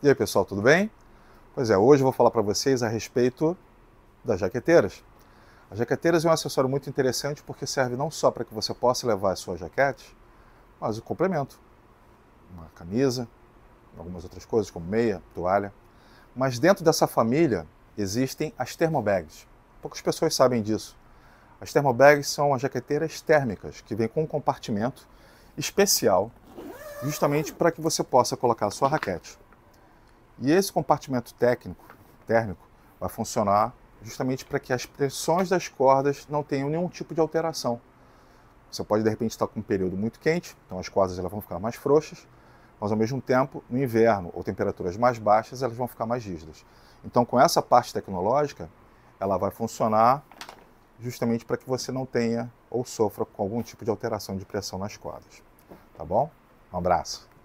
E aí, pessoal, tudo bem? Pois é, hoje eu vou falar para vocês a respeito das jaqueteiras. As jaqueteiras é um acessório muito interessante porque serve não só para que você possa levar as suas jaquetes, mas o complemento. Uma camisa, algumas outras coisas, como meia, toalha. Mas dentro dessa família existem as termobags. Poucas pessoas sabem disso. As termobags são as jaqueteiras térmicas, que vêm com um compartimento especial justamente para que você possa colocar a sua raquete. E esse compartimento técnico, térmico, vai funcionar justamente para que as pressões das cordas não tenham nenhum tipo de alteração. Você pode de repente estar com um período muito quente, então as cordas elas vão ficar mais frouxas, mas ao mesmo tempo, no inverno ou temperaturas mais baixas, elas vão ficar mais rígidas. Então, com essa parte tecnológica, ela vai funcionar justamente para que você não tenha ou sofra com algum tipo de alteração de pressão nas cordas. Tá bom? Um abraço.